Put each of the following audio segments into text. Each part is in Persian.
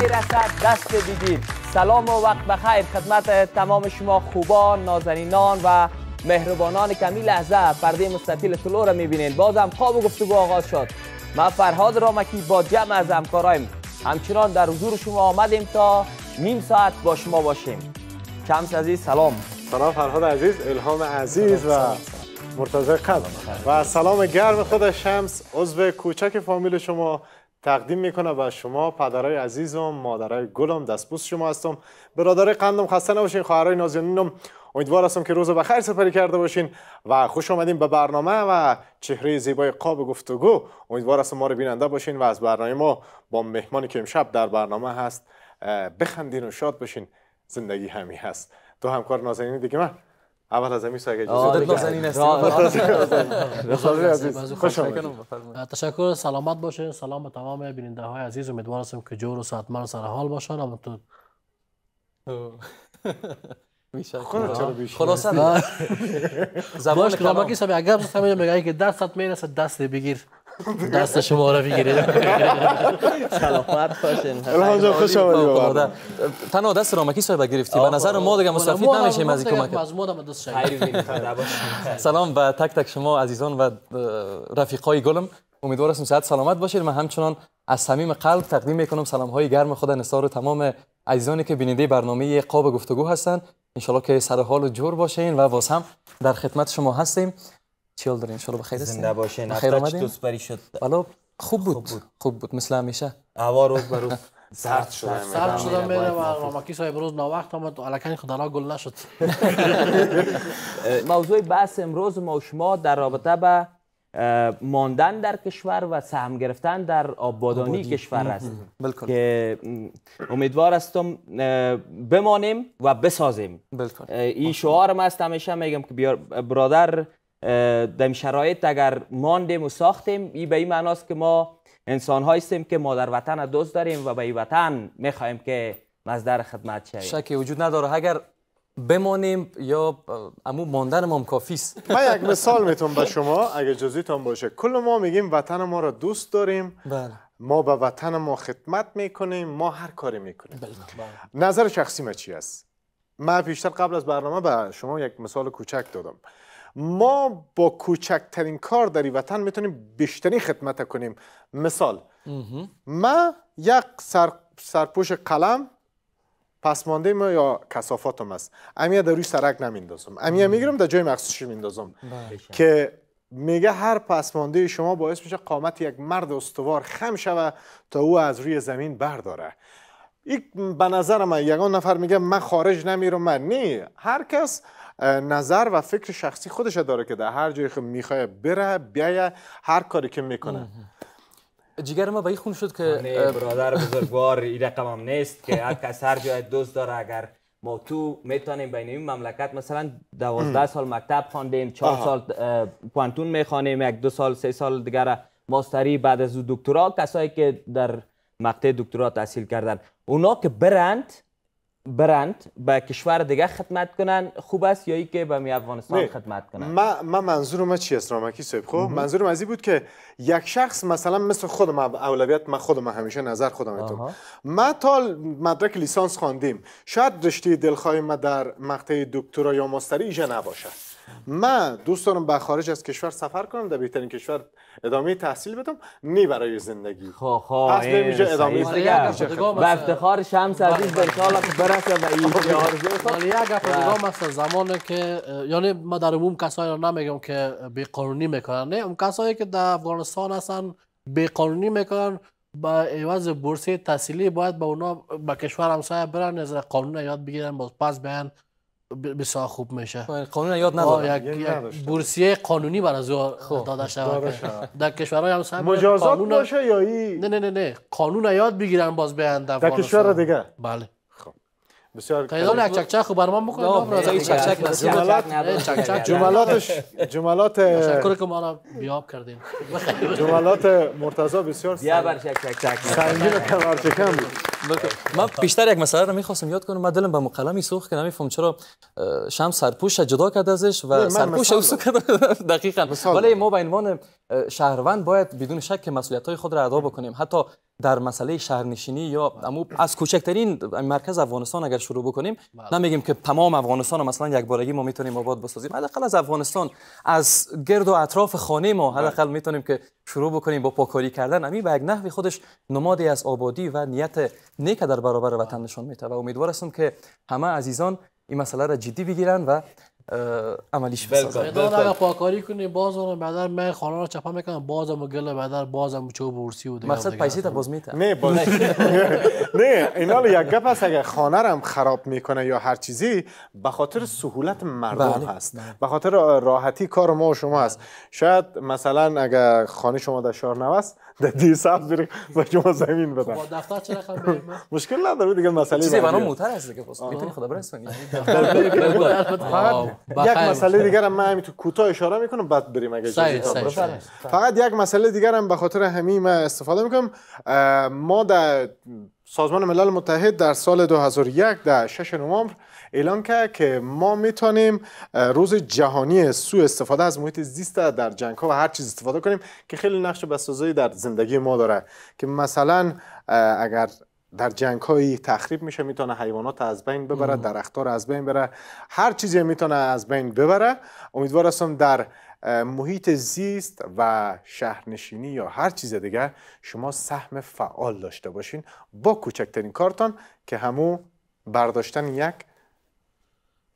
میرسد دست دیدید سلام و وقت بخیر خدمت تمام شما خوبان نازنینان و مهربانان کمی لحظه پرده مستطیل طلوع را میبینید بازم خواب و گفتگو آغاز شد من فرهاد رامکی با جمع از همکارایم همچنان در حضور شما آمدیم تا نیم ساعت با شما باشیم شمس عزیز سلام سلام فرهاد عزیز الهام عزیز و مرتضی قدم و سلام گرم خود شمس عضو کوچک فامیل شما تقدیم میکنه به شما پدرای عزیزم مادرای گلم دستبوس شما هستم برادرای قندم خسته نباشین خواهرای نازنینم امیدوار هستم که روز بخیر سپری کرده باشین و خوش اومدین به برنامه و چهره زیبای قاب گفتگو امیدوار هستم ما رو بیننده باشین و از برنامه ما با مهمانی که امشب در برنامه هست بخندین و شاد باشین زندگی همین هست تو همکار نازنین دیگه من اول از همین سایه اجازه نازنین هستیم آره. آره. تشکر سلامت باشه سلام به تمام بیننده های عزیز امیدوار هستم که جور و ساعتمند سر حال باشن اما تو خلاصه زبان کلامکی سبی اگر همه میگه که دستت میرسه دست بگیر دست شما را بگیرید سلامت باشین خوش آمدید آره. تنها دست رامکی صاحب گرفتی به نظر ما دیگه مستفید نمیشیم از این کمک سلام به تک تک شما عزیزان و رفیقای گلم امیدوار هستم صحت سلامت باشید من همچنان از صمیم قلب تقدیم میکنم سلام های گرم خود نثار و تمام عزیزانی که بیننده برنامه قاب گفتگو هستند ان که سر حال و جور باشین و باز هم در خدمت شما هستیم چیل ان شاء الله بخیر زنده باشین بخیر دوست بری شد حالا خوب بود خوب بود مثل همیشه هوا روز به شد. سرد شد سرد شدم و مامکی صاحب نو وقت آمد الکن خدالا گل نشد موضوع بحث امروز ما و شما در رابطه به ماندن در کشور و سهم گرفتن در آبادانی کشور است که امیدوار هستم بمانیم و بسازیم این شعارم است همیشه میگم که برادر در شرایط اگر ماندیم و ساختیم ای به این معناست که ما انسان هستیم که ما در وطن دوست داریم و به وطن خواهیم که مزدر خدمت شویم شکی وجود نداره اگر بمانیم یا امو ماندن ما کافی است من یک مثال میتونم به شما اگر جزیتان باشه کل ما میگیم وطن ما را دوست داریم بله ما به وطن ما خدمت میکنیم ما هر کاری میکنیم بله، بله. نظر شخصی ما چی است من پیشتر قبل از برنامه به شما یک مثال کوچک دادم ما با کوچکترین کار در وطن میتونیم بیشترین خدمت کنیم مثال ما یک سر، سرپوش قلم پسمانده ما یا کسافاتم است امیه در روی سرک نمیندازم امیه میگیرم در جای مخصوصی میندازم بله. که میگه هر پسمانده شما باعث میشه قامت یک مرد استوار خم شوه تا او از روی زمین برداره این به نظر من یگان نفر میگه من خارج نمیرم من نه هر کس نظر و فکر شخصی خودش داره که در هر جایی که خب میخواه بره بیایه هر کاری که میکنه جگر ما به خون شد که برادر بزرگوار این رقم هم نیست که هر کس هر جای دوست داره اگر ما تو میتونیم بین این مملکت مثلا دوازده سال مکتب خواندیم چهار سال پوانتون میخوانیم یک دو سال سه سال دیگر ماستری بعد از دکترا کسایی که در مقطع دکترا تحصیل کردن اونا که برند برند به کشور دیگه خدمت کنن خوب است یا ای که به می افغانستان خدمت کنن ما ما منظورم چی است رامکی صاحب خب منظورم از این بود که یک شخص مثلا مثل خودم اولویت من خودم همیشه نظر خودم تو ما تا مدرک لیسانس خواندیم شاید رشته دلخواه ما در مقطع دکترا یا ماستری ایجا نباشه ما دوست دارم به خارج از کشور سفر کنم در بهترین کشور ادامه تحصیل بدم نی برای زندگی خب خب پس اینجا ادامه زندگی و افتخار شمس عزیز به انشاءالله که برسه به این آرزو یک گفتگو زمانی که یعنی ما در عموم کسایی رو نمیگم که بی قانونی میکنن نه اون کسایی که در افغانستان هستن بی قانونی میکنن با ایواز بورسی تحصیلی باید به اونا به کشور همسایه برن از قانون یاد بگیرن باز پس بیان بسیار خوب میشه آره، قانون یاد نداره یک, یعنی بورسیه قانونی برای خب، از داده شود در کشورهای همسایه مجازات قانون... باشه یا ای نه نه نه نه قانون یاد بگیرن باز به بهند در کشور دیگه بله خب. بسیار تایدان یک چک بر برمان بکنید نام رازه چکچک جملات جملاتش جملات شکر که ما را بیاب کردیم جملات مرتضی بسیار بیا بر چک سنگین و کمرچکم بود من بیشتر یک مسئله رو میخواستم یاد کنم من دلم به مقلمی سوخت که نمیفهم چرا شم سرپوش جدا کرد ازش و سرپوش او کرد دقیقا ولی ما به عنوان شهروند باید بدون شک مسئولیت های خود را ادا بکنیم حتی در مسئله شهرنشینی یا از کوچکترین مرکز افغانستان اگر شروع بکنیم بله. نمیگیم که تمام افغانستان رو مثلا یک بارگی ما میتونیم آباد بسازیم حداقل از افغانستان از گرد و اطراف خانه ما بله. حداقل میتونیم که شروع بکنیم با پاکاری کردن امی به یک نحوی خودش نمادی از آبادی و نیت نیکه در برابر نشان میته و امیدوار هستم که همه عزیزان این مسئله را جدی بگیرن و عملیش بسازن پاکاری کنی باز اون بعدا من خانه رو چپا میکنم بازم گله بعدا بازم چو بورسی و دیگه مقصد پیسی تا باز میتن نه باز نه اینا یک گپ هست اگر خانه رم خراب میکنه یا هر چیزی به خاطر سهولت مردم بله، هست بله. به خاطر راحتی کار ما و شما هست شاید مثلا اگر خانه شما در شهر است در دیر سبز و شما زمین خب، بدن با دفتر چه رقم مشکل نداره دیگه مسئله چیزی برام موتر هست دیگه میتونی خدا برسونی یک مسئله دیگر هم من تو کوتاه اشاره میکنم بعد بریم اگه سعی، سعی، فقط یک مسئله دیگر هم به خاطر همین من استفاده میکنم ما در سازمان ملل متحد در سال 2001 در 6 نوامبر اعلام کرد که ما میتونیم روز جهانی سو استفاده از محیط زیست در جنگ ها و هر چیز استفاده کنیم که خیلی نقش بسازایی در زندگی ما داره که مثلا اگر در جنگ های تخریب میشه میتونه حیوانات از بین ببره درختها رو از بین بره هر چیزی میتونه از بین ببره امیدوار هستم در محیط زیست و شهرنشینی یا هر چیز دیگر شما سهم فعال داشته باشین با کوچکترین کارتان که همو برداشتن یک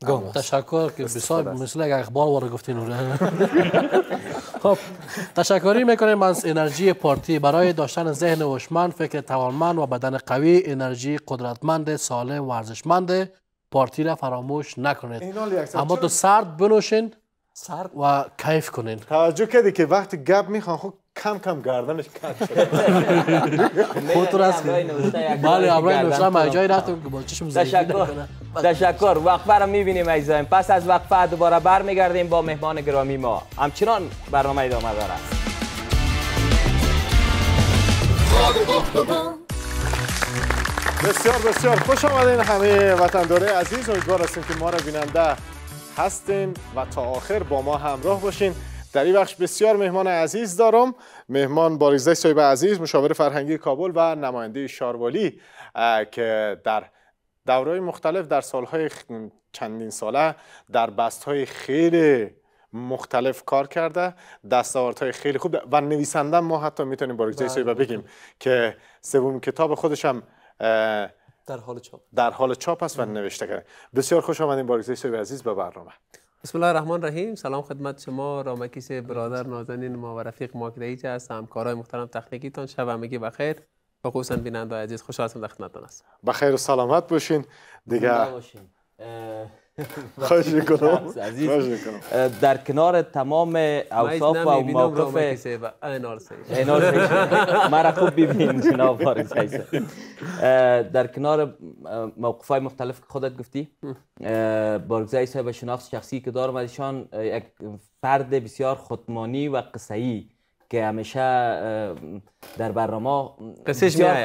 گم. تشکر که بسیار مثل اخبار وارد گفتین خب تشکری میکنیم از انرژی پارتی برای داشتن ذهن وشمند فکر توانمند و بدن قوی انرژی قدرتمند سالم و ارزشمند پارتی را فراموش نکنید اما تو سرد بنوشین سرد و کیف کنین توجه کردی که وقتی گپ میخوان خب کم کم گردنش کم شد خود راست بله ابراهیم نوشتا هم جای رفتم که با چشم تشکر بله. تشکر وقفه رو میبینیم ایزایم پس از وقفه دوباره برمیگردیم با مهمان گرامی ما همچنان برنامه ادامه داره بسیار بسیار خوش آمدین همه وطنداره عزیز امیدوار هستیم که ما را بیننده هستیم و تا آخر با ما همراه باشین در این بخش بسیار مهمان عزیز دارم مهمان باریزده سایب عزیز مشاور فرهنگی کابل و نماینده شاروالی که در دورهای مختلف در سالهای چندین ساله در بستهای خیلی مختلف کار کرده های خیلی خوب و نویسنده ما حتی میتونیم باریزده سایب بله. بگیم که سوم کتاب خودشم در حال چاپ در حال چاپ است و نوشته کرده بسیار خوش آمدین باریزده سایب عزیز به برنامه بسم الله الرحمن الرحیم سلام خدمت شما رامکیس برادر نازنین ما و رفیق ما که دیجه هست همکارای محترم تخنیکیتان شب همگی بخیر و خصوصا بیننده عزیز خوش در خدمتتان هستم بخیر و سلامت باشین دیگه باشین. خواهش میکنم در کنار تمام اوصاف و موقف مرا خوب ببین جناب در کنار موقف های مختلف که خودت گفتی بارگزای صاحب شناخت شخصی که دارم ازشان یک فرد بسیار خودمانی و قصه‌ای که همیشه در برنامه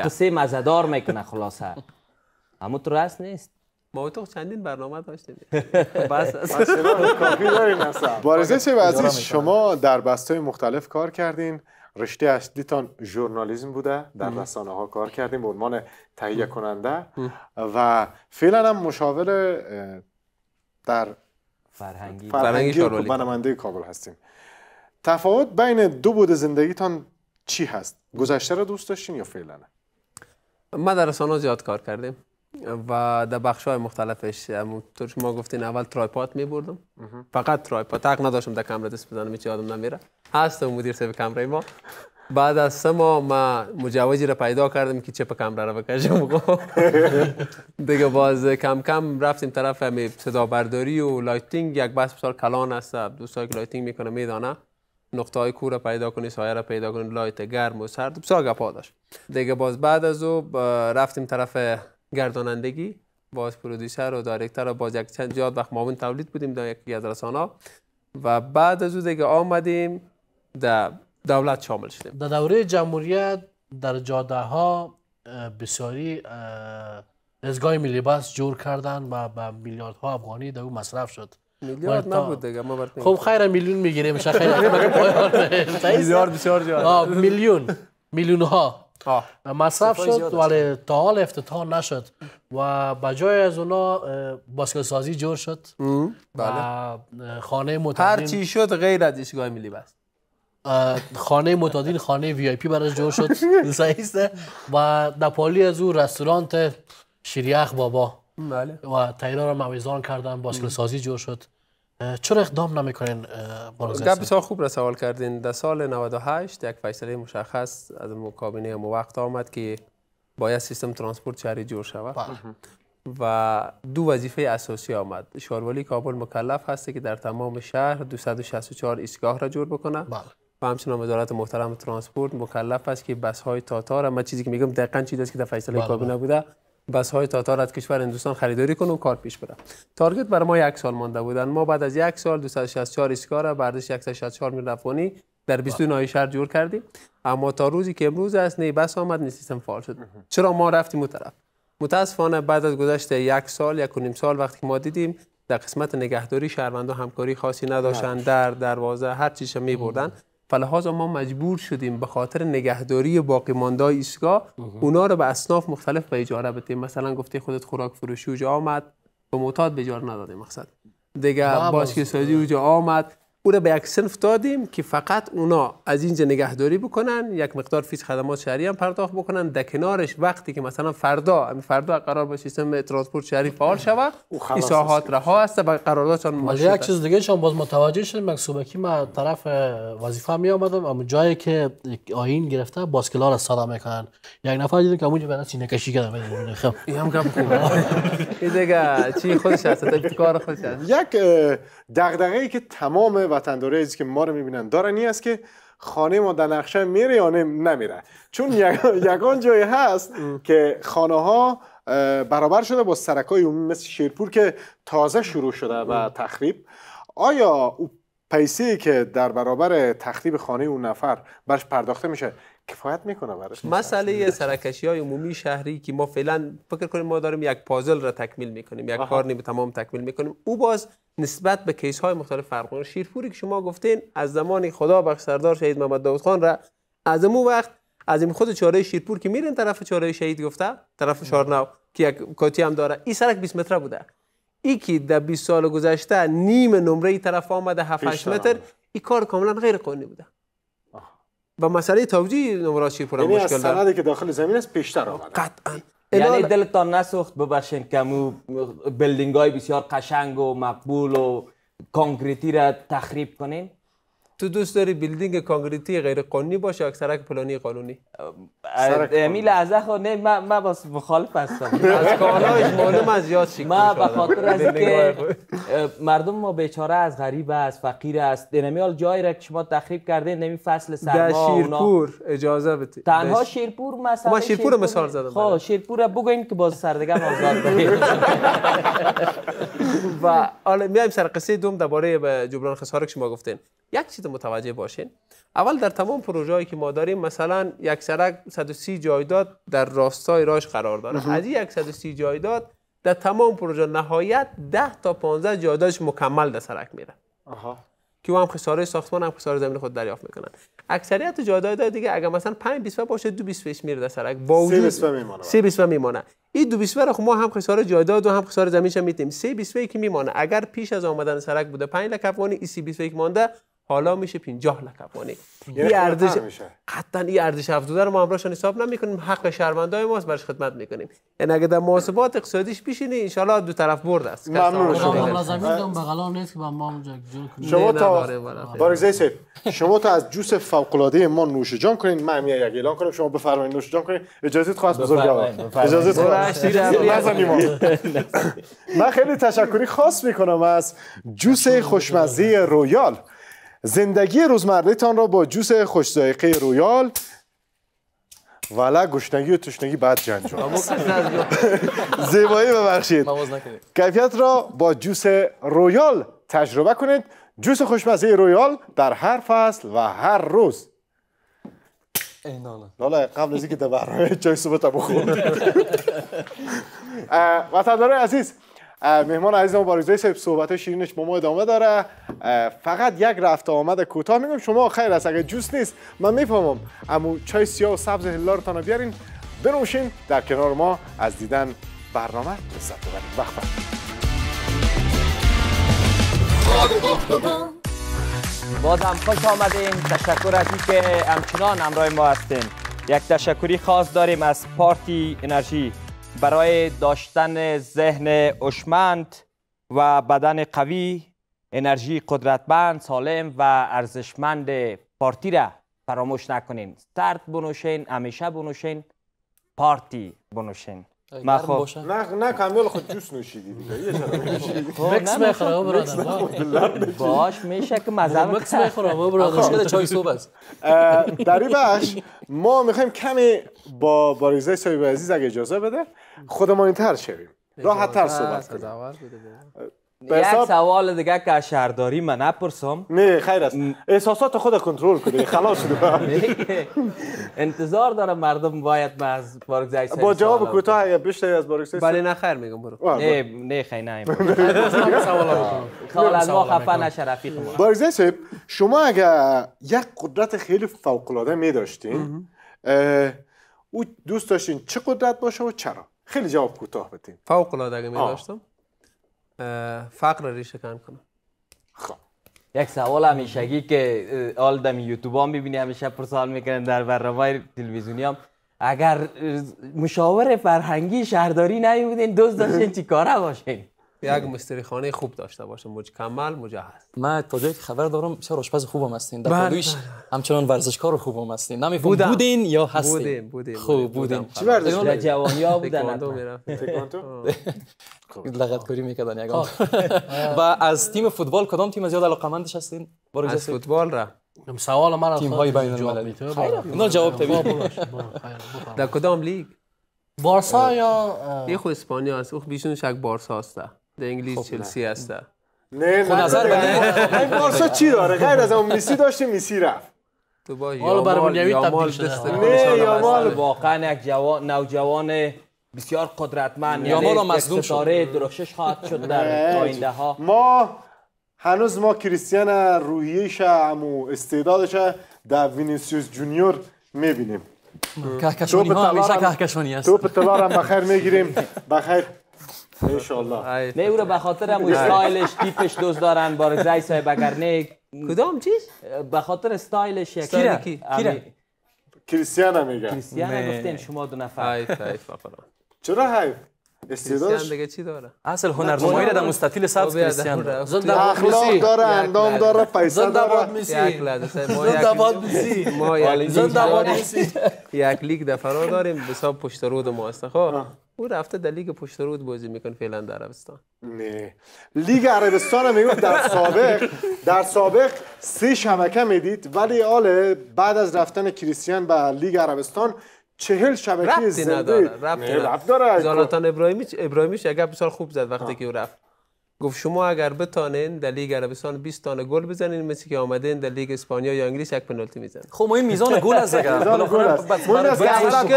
قصه مزدار میکنه خلاصه همون تو راست نیست ما تو چندین برنامه داشتیم بس کافی داریم بارزه آره. شما در بستای مختلف کار کردین رشته اصلیتان ژورنالیسم بوده در رسانه ها کار کردیم به عنوان تهیه کننده و فعلا هم مشاور در فرهنگی فرهنگی بنمنده کابل هستیم تفاوت بین دو بود زندگیتان چی هست گذشته را دوست داشتین یا فعلا ما در رسانه زیاد کار کردیم و در بخش های مختلفش طور ما گفتین اول ترایپاد می بردم فقط ترایپاد حق نداشتم در کمره دست بزنم چی آدم نمیره هست مدیر سب کمره ما بعد از سه ماه ما مجوزی را پیدا کردم که چه کمره را بکشم دیگه باز کم کم رفتیم طرف همی صدا برداری و لایتینگ یک بس بسیار کلان است دوستایی که لایتینگ میکنه میدانه نقطه های کور را پیدا کنی سایه را پیدا کنی لایت گرم و سرد بسیار گپا داشت دیگه باز بعد از او رفتیم طرف گردانندگی باز پرودیسر و دایرکتر و باز یک چند زیاد وقت معاون تولید بودیم در یک از رسانه و بعد از او دیگه آمدیم در دولت شامل شدیم در دوره جمهوریت در جاده ها بسیاری ازگاه ملی بس جور کردن و به میلیاردها افغانی در او مصرف شد میلیارد نبود دیگه خب خیره میلیون میگیریم شخیر میلیارد بسیار میلیون میلیون ها مصرف شد ولی تا حال افتتاح نشد و جای از اونا باسکل سازی جور شد بله. خانه متدین هر چی شد غیر از ایستگاه ملی بس خانه متدین خانه وی آی پی برای جور شد و دپالی از او رستوران شیریخ بابا بله. و تیرا را مویزان کردن باسکل سازی جور شد چرا اقدام نمیکنین مبارزه گپ بسیار خوب را سوال کردین در سال 98 یک فیصله مشخص از کابینه موقت آمد که باید سیستم ترانسپورت شهری جور شود بله. و دو وظیفه اساسی آمد شاروالی کابل مکلف هست که در تمام شهر 264 ایستگاه را جور بکنه بله. و همچنان وزارت محترم ترانسپورت مکلف است که بس های تاتار را چیزی که میگم دقیقا چیزی است که در فیصله بله، کابینه بله. بوده بس های تاتار از کشور هندوستان خریداری و کار پیش بره تارگت برای ما یک سال مانده بودن ما بعد از یک سال 264 اسکار بردش 164 میل افغانی در بله. نای شهر جور کردیم اما تا روزی که امروز است نه بس آمد نه سیستم فعال شد چرا ما رفتیم اون طرف متاسفانه بعد از گذشت یک سال یک و نیم سال وقتی که ما دیدیم در قسمت نگهداری شهروندان همکاری خاصی نداشتن در دروازه هر چیزی می بردن فلحاظا ما مجبور شدیم به خاطر نگهداری باقی مانده ایستگاه اونا رو به اصناف مختلف به اجاره بدیم مثلا گفته خودت خوراک فروشی اوجا آمد به معتاد به اجاره ندادیم مقصد دیگه باشکی سازی اوجا آمد او را به یک سنف دادیم که فقط اونا از اینجا نگهداری بکنن یک مقدار فیز خدمات شهری هم پرداخت بکنن در کنارش وقتی که مثلا فردا فردا قرار به سیستم ترانسپورت شهری فعال شود این رها هست و قراردادشان یک چیز دیگه شما باز متوجه شدیم یک که من طرف وظیفه می آمدم اما جایی که آین گرفته باسکلا را صدا میکنن یک نفر دیدم که اونجا برای سینه هم دیگه چی خودش هست کار یک دغدغه‌ای که تمام وطنداره ایزی که ما رو میبینن دارن این است که خانه ما در نقشه میره یا نمیره چون یگان جایی هست که خانه ها برابر شده با سرکای عمومی مثل شیرپور که تازه شروع شده و تخریب آیا او پیسه که در برابر تخریب خانه اون نفر برش پرداخته میشه کفایت میکنه برش مسئله سرکشی های عمومی شهری که ما فعلا فکر کنیم ما داریم یک پازل را تکمیل میکنیم یک کار نیمه تمام تکمیل میکنیم او باز نسبت به کیس های مختلف فرقان شیرپوری که شما گفتین از زمان خدا بخش سردار شهید محمد داود خان را از اون وقت از این خود چاره شیرپور که میرن طرف چاره شهید گفته طرف شارناو که یک کاتی هم داره این سرک 20 متر بوده ای که در 20 سال گذشته نیم نمره ای طرف آمده 7 متر این کار کاملا غیر قانونی بوده و مسئله توجیه نمراشی پر یعنی مشکل داره سندی که داخل زمین است پیشتر آمده قطعا یعنی دلتان نسوخت ببخشین کمو بلدینگ های بسیار قشنگ و مقبول و کانکریتی را تخریب کنین تو دوست داری بیلدینگ کانگریتی غیر قانونی باشه یا سرک پلانی قانونی امی لحظه خو نه من ما مخالف هستم از کارهایش معلوم از یاد شیک من به خاطر از که مردم ما بیچاره از غریب است فقیر است حال جایی را که شما تخریب کرده نمی فصل سرما در شیرپور اجازه بده تنها شیرپور مثلا ما شیرپور مثال زدم خب شیرپور بگوین که باز سردگم آزاد و حالا میایم سر قصه دوم درباره جبران خسارت شما گفتین یک چیز متوجه باشین اول در تمام پروژه‌ای که ما داریم مثلا یک سرک 130 جایداد در راستای راش قرار داره از این 130 جایداد در تمام پروژه نهایت 10 تا 15 جایدادش مکمل در سرک میره آها که هم خساره ساختمان هم خساره زمین خود دریافت میکنن اکثریت جایداد دیگه اگر مثلا 5 20 باشه 2 20 میره در سرک با وجود 3 20 میمونه 3 بله. 20 میمونه این 2 20 رو خب ما هم خساره جایداد و هم خساره زمینش میتیم 3 20 که میمونه اگر پیش از آمدن سرک بوده 5 لک افغانی این 3 20 که مانده حالا میشه پین لقب کنی این ارزش قطعا این ارزش افزوده رو ما امروز حساب نمیکنیم حق شهروندای ماست برش خدمت میکنیم یعنی اگه در محاسبات اقتصادیش بشینی ان دو طرف برد است ممنون شما زمین دوم بغلان نیست که ما اونجا شما تا آره، بارگزای شما تا از جوس فوق العاده ما نوش جان کنین من یک اعلان کنم شما بفرمایید نوش جان کنین اجازه خواست بزرگوار اجازه خواست من خیلی تشکری خاص میکنم از جوس خوشمزه رویال زندگی تان را با جوس خوشزایقه رویال والا گشنگی و تشنگی بعد جنجال زیبایی ببخشید کیفیت را با جوس رویال تجربه کنید جوس خوشمزه رویال در هر فصل و هر روز قبل از اینکه در برنامه چای صبح بخور عزیز مهمان عزیزم ما باریزای صاحب صحبت شیرینش با ما ادامه داره فقط یک رفت آمد کوتاه میگم شما خیر است اگه جوست نیست من میفهمم اما چای سیاه و سبز تا بیارین بنوشین در کنار ما از دیدن برنامه لذت ببرید وقت بازم خوش آمدین تشکر از که همچنان همراه ما هستین یک تشکری خاص داریم از پارتی انرژی برای داشتن ذهن اشمند و بدن قوی انرژی قدرتمند سالم و ارزشمند پارتی را فراموش نکنین سرد بنوشین همیشه بنوشین پارتی بنوشین ما مخاف نه نه کامل خود جوس نوشیدی دیگه مکس بخورم برادر باش میشه که مزه مکس بخورم برادر چای صبح است در این بخش ما میخوایم کمی با باریزه صاحب عزیز اگه اجازه بده خودمانی تر شویم راحت تر صحبت کنیم یک سوال دیگه که شهرداری من نپرسم نه خیر است احساسات خود کنترل کنی خلاص شد انتظار داره مردم باید ما از بارگزای با جواب کوتاه بیشتر از بارگزای بله نه خیر میگم برو نه نه خیر نه سوال خب، ما خب، خب، خفه نشه رفیق ما بارگزای شما اگر یک قدرت خیلی فوق العاده می داشتین او دوست داشتین چه قدرت باشه و چرا خیلی جواب کوتاه بدین فوق العاده می داشتم فقر ریشه کن کنم خب یک سوال همیشگی که آل دمی یوتیوب ها میبینی همیشه پرسال میکنن در برنامه تلویزیونی هم اگر مشاور فرهنگی شهرداری بودین دوست داشتین چی کاره باشین یک مستری خوب داشته باشه مکمل مجهز من تا جایی خبر دارم چه خوب خوبم هستین در بله، پادویش بله. همچنان ورزشکار خوبم هستین نمیفهمم بودین یا هستین بودیم بودیم خوب بودیم چی ورزش کردین جوانیا بودن تکواندو خب. لغت کاری میکردن یگان خب. و از تیم فوتبال کدام تیم زیاد مندش هستین از فوتبال را سوال من از تیم های بین المللی نه جواب طبیعی در کدام لیگ بارسا یا یه خود اسپانیا است او بیشتر شک بارسا هسته در انگلیس خب، چلسی هسته نه خب، نه نظر بده این بارسا چی داره غیر از اون میسی داشته میسی رفت تو با یامال یامال شده نه یامال واقعا یک جوان نوجوان بسیار قدرتمند یعنی یامال هم مظلوم شد ستاره درخشش خواهد شد در آینده ها ما هنوز ما کریستیان روحیش هم و استعدادش در وینیسیوس جونیور میبینیم کهکشانی ها همیشه کهکشانی هست توپ طلا هم بخیر میگیریم بخیر نه او رو به خاطر هم استایلش تیپش دوست دارن با زای سای بگرنه کدام چیز به خاطر استایلش یک کیره کیره کریستیانا میگه کریستیانا گفتین شما دو نفر چرا حیف استعدادش دیگه چی داره اصل را در مستطیل سبز خب، کریستیان زنده اخلاق داره اندام داره پیسه داره زنده باد میسی ما زنده میسی یک لیک در داریم به حساب پشت رود ما است خب او رفته در لیگ پشت رود بازی میکنه فعلا در عربستان نه لیگ عربستان هم در سابق در سابق سه شبکه میدید ولی حال بعد از رفتن کریستیان به لیگ عربستان چهل شبکه ربطی رفت نداره ربطی نداره زالاتان ابراهیمیش ابراهیمیش اگر بسیار خوب زد وقتی که او رفت گفت شما اگر بتانین در لیگ عربستان 20 تا گل بزنین مثل که آمدین در لیگ اسپانیا یا انگلیس یک پنالتی میزنن خب این میزان گل از اگر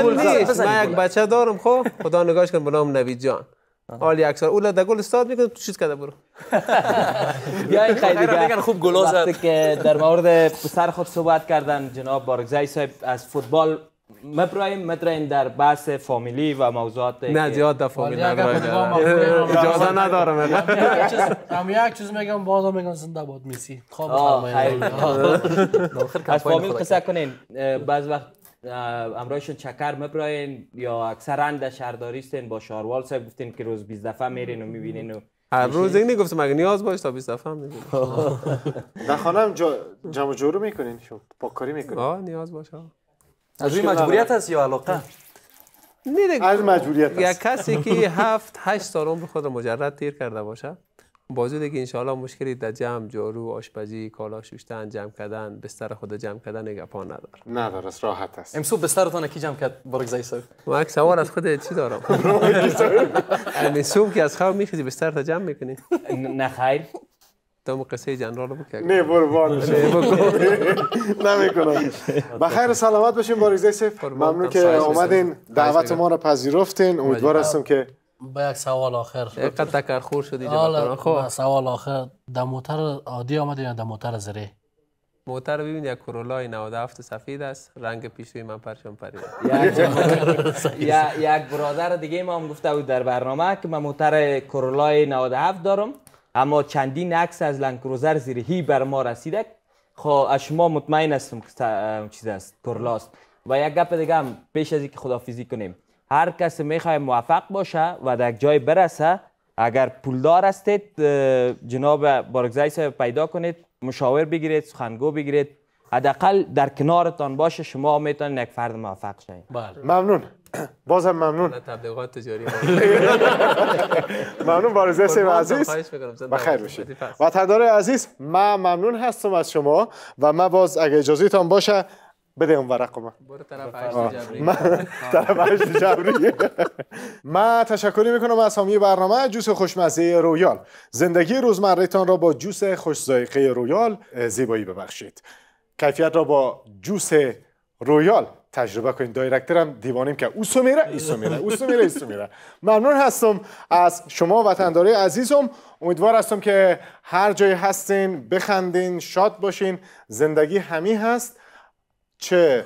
من یک بچه دارم خب خدا نگاش کن به نام نوید جان آلی اکثر اولا در گل استاد میکنه تو چیز کرده برو یا این خیلی خوب گلا زد که در مورد پسر خود صحبت کردن جناب بارگزای صاحب از فوتبال مبرایم مترین در بحث فامیلی و موضوعات نه زیاد در فامیل اجازه ندارم هم یک چیز میگم بازم میگم زنده باد میسی خواب از فامیل قصه کنین بعض وقت امرایشون چکر مبراین یا اکثرا در شهرداری هستین با شاروال صاحب گفتین که روز 20 دفعه میرین و میبینین و هر روز این نگفتم مگه نیاز باش تا 20 دفعه هم در خانه هم جمع جورو میکنین شما کاری میکنین آه نیاز باشه از روی مجبوریت است یا علاقه از مجبوریت یک کسی که هفت هشت سال عمر خود مجرد تیر کرده باشه بازو دیگه انشاءالله مشکلی در جمع جارو آشپزی کالا شوشتن جمع کردن بستر خود جمع کردن ندار. نداره است راحت است امسو بسترتان کی جمع کرد برگزای سر ما یک سوال از خود چی دارم امسو که از خواب میخیزی بستر تا جمع میکنی نه خیر مو قصه جنرال رو بکنم نه برو نمیکنم بخیر سلامت باشیم باریزه سیف ممنون که آمدین دعوت ما رو پذیرفتین امیدوار هستم که با یک سوال آخر قد تکر خور شدی آره، خب سوال آخر در موتر عادی آمده یا در موتر زره موتر ببین یک کرولای 97 سفید است رنگ پیشوی من پرشم پرید یک برادر دیگه ما هم گفته بود در برنامه که من موتر کرولای 97 دارم اما چندین عکس از لنکروزر زیر هی بر ما رسیده خو خب، شما مطمئن هستم که چیز است پرلاست و یک گپ دیگه هم پیش از اینکه خدافیزی کنیم هر کس میخواه موفق باشه و در جای برسه اگر پولدار هستید جناب بارگزای صاحب پیدا کنید مشاور بگیرید سخنگو بگیرید حداقل در کنارتان باشه شما میتونید یک فرد موفق شید بله. ممنون بازم ممنون تبلیغات تجاری ممنون بارزه خب، سیم عزیز بخیر باشید وطندار عزیز ما ممنون هستم از شما و ما باز اگه اجازهتان باشه بده اون ورق ما برو طرف جبری طرف ما تشکری میکنم از حامی برنامه جوس خوشمزه رویال زندگی تان را با جوس خوشزایقه رویال زیبایی ببخشید کیفیت را با جوس رویال تجربه کنید دایرکتر هم دیوانیم که او سو میره ای میره او میره ای میره ممنون هستم از شما وطنداره عزیزم امیدوار هستم که هر جایی هستین بخندین شاد باشین زندگی همی هست چه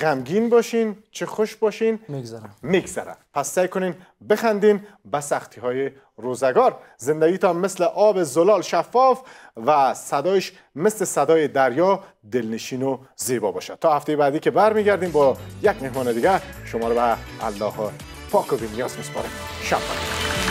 غمگین باشین چه خوش باشین میگذرم میگذرم پس سعی کنین بخندین به سختی های روزگار تا مثل آب زلال شفاف و صدایش مثل صدای دریا دلنشین و زیبا باشد تا هفته بعدی که برمیگردیم با یک مهمان دیگر شما رو به الله پاک و بینیاز میسپاریم شب